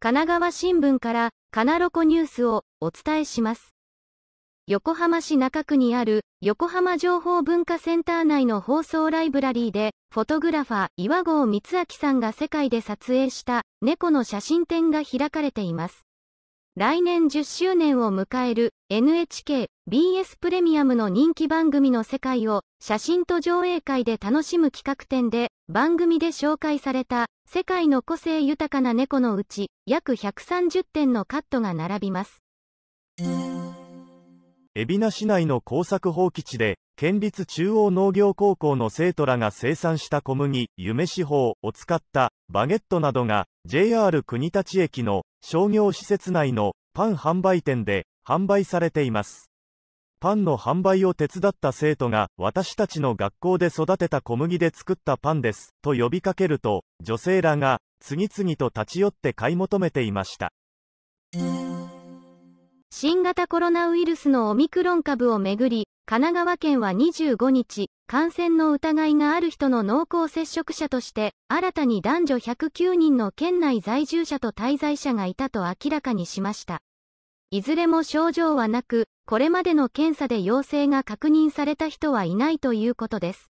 神奈川新聞からカナロコニュースをお伝えします。横浜市中区にある横浜情報文化センター内の放送ライブラリーでフォトグラファー岩合光明さんが世界で撮影した猫の写真展が開かれています。来年10周年を迎える NHK BS プレミアムの人気番組の世界を写真と上映会で楽しむ企画展で番組で紹介された世界の個性豊かな猫のうち約130点のカットが並びます。海老名市内の耕作放棄地で県立中央農業高校の生徒らが生産した小麦夢四方を使ったバゲットなどが JR 国立駅の商業施設内のパン販売店で販売されていますパンの販売を手伝った生徒が、私たちの学校で育てた小麦で作ったパンです、と呼びかけると、女性らが、次々と立ち寄って買い求めていました。新型コロナウイルスのオミクロン株をめぐり、神奈川県は25日、感染の疑いがある人の濃厚接触者として、新たに男女109人の県内在住者と滞在者がいたと明らかにしました。いずれも症状はなく、これまでの検査で陽性が確認された人はいないということです。